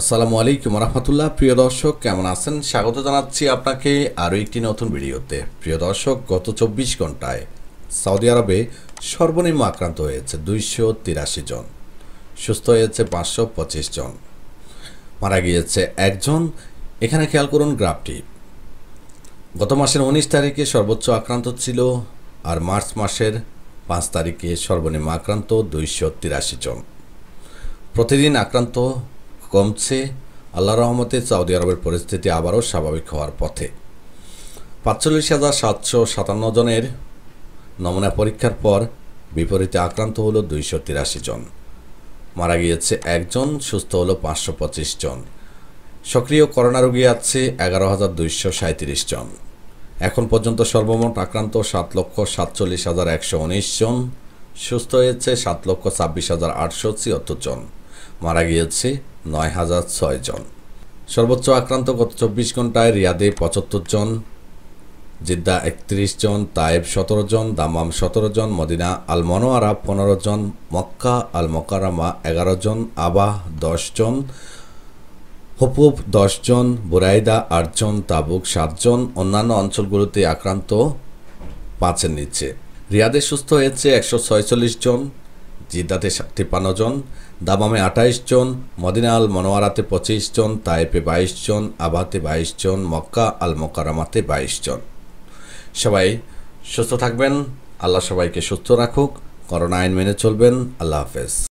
আসসালামু আলাইকুম রহমতুল্লাহ প্রিয় দর্শক কেমন আছেন স্বাগত জানাচ্ছি আপনাকে আরও একটি নতুন ভিডিওতে প্রিয় দর্শক গত চব্বিশ ঘন্টায় সৌদি আরবে সর্বনিম্ন আক্রান্ত হয়েছে দুইশো তিরাশি জন সুস্থ হয়েছে পাঁচশো পঁচিশ জন মারা গিয়েছে একজন এখানে খেয়াল করুন গ্রাফটি গত মাসের উনিশ তারিখে সর্বোচ্চ আক্রান্ত ছিল আর মার্চ মাসের পাঁচ তারিখে সর্বনিম্ন আক্রান্ত দুইশো তিরাশি জন প্রতিদিন আক্রান্ত কমছে আল্লাহ রহমতে সৌদি আরবের পরিস্থিতি আবারও স্বাভাবিক হওয়ার পথে পাঁচচল্লিশ হাজার সাতশো সাতান্ন জনের নমুনা পরীক্ষার পর বিপরীতে আক্রান্ত হলো দুইশো তিরাশি জন মারা গিয়েছে একজন সুস্থ হলো পাঁচশো পঁচিশ জন সক্রিয় করোনা রোগী আছে এগারো হাজার দুইশো সাঁত্রিশ জন এখন পর্যন্ত সর্বমোট আক্রান্ত সাত লক্ষ সাতচল্লিশ হাজার একশো উনিশ জন সুস্থ হয়েছে সাত লক্ষ ছাব্বিশ হাজার আটশো ছিয়াত্তর জন মারা গিয়েছে নয় হাজার ছয় জন সর্বোচ্চ আক্রান্ত গত চব্বিশ ঘন্টায় রিয়াদে পঁচাত্তর জন জিদ্দা একত্রিশ জন তায়েব সতেরো জন দামাম সতেরো জন মদিনা আল মনোয়ারা পনেরো জন মক্কা আল মকারামা এগারো জন আবাহ দশ জন হপুব দশ জন বুরাইদা আটজন তাবুক সাতজন অন্যান্য অঞ্চলগুলোতে আক্রান্ত পাঁচের নিচে রিয়াদে সুস্থ হয়েছে একশো ছয়চল্লিশ জন জিদ্দাতে তিপ্পান্ন জন দাবামে আঠাইশ জন মদিনা আল মনোয়ারাতে পঁচিশ জন তায়েপে বাইশ জন আবাতে বাইশ জন মক্কা আল মোকারামাতে বাইশ জন সবাই সুস্থ থাকবেন আল্লাহ সবাইকে সুস্থ রাখুক করোনা আইন মেনে চলবেন আল্লাহ হাফেজ